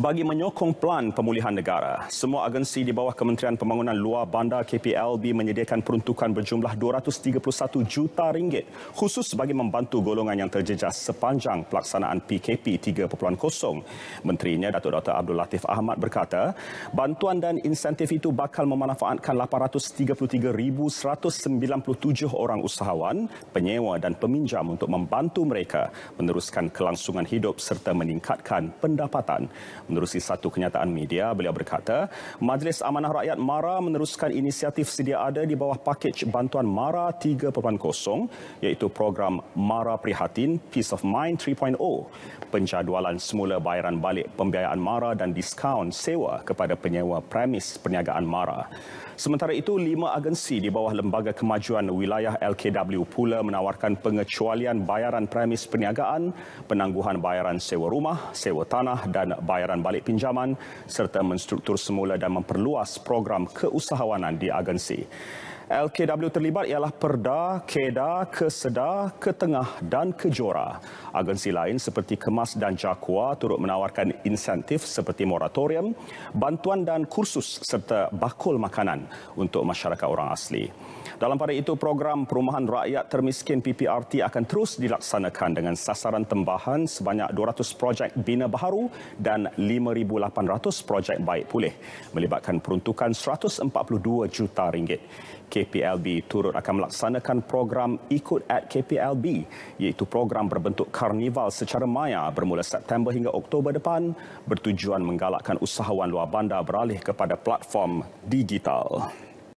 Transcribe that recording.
bagi menyokong pelan pemulihan negara. Semua agensi di bawah Kementerian Pembangunan Luar Bandar KPLB menyediakan peruntukan berjumlah 231 juta ringgit khusus bagi membantu golongan yang terjejas sepanjang pelaksanaan PKP 3.0. Menterinya Datuk Dr. Abdul Latif Ahmad berkata, bantuan dan insentif itu bakal memanfaatkan 833,197 orang usahawan, penyewa dan peminjam untuk membantu mereka meneruskan kelangsungan hidup serta meningkatkan pendapatan menerusi satu kenyataan media beliau berkata Majlis Amanah Rakyat MARA meneruskan inisiatif sedia ada di bawah pakej bantuan MARA 3.0 iaitu program MARA Prihatin Peace of Mind 3.0 penjadualan semula bayaran balik pembiayaan MARA dan diskaun sewa kepada penyewa premis perniagaan MARA Sementara itu, lima agensi di bawah Lembaga Kemajuan Wilayah LKW pula menawarkan pengecualian bayaran premis perniagaan, penangguhan bayaran sewa rumah, sewa tanah dan bayaran balik pinjaman serta menstruktur semula dan memperluas program keusahawanan di agensi. LKW terlibat ialah Perda, Keda, keseda, Ketengah dan Kejora. Agensi lain seperti Kemas dan Jakua turut menawarkan insentif seperti moratorium, bantuan dan kursus serta bakul makanan untuk masyarakat orang asli. Dalam pada itu, program Perumahan Rakyat Termiskin PPRT akan terus dilaksanakan dengan sasaran tambahan sebanyak 200 projek bina baharu dan 5,800 projek baik pulih melibatkan peruntukan 142 juta ringgit. K KPLB turut akan melaksanakan program Ikut at KPLB iaitu program berbentuk karnival secara maya bermula September hingga Oktober depan bertujuan menggalakkan usahawan luar bandar beralih kepada platform digital.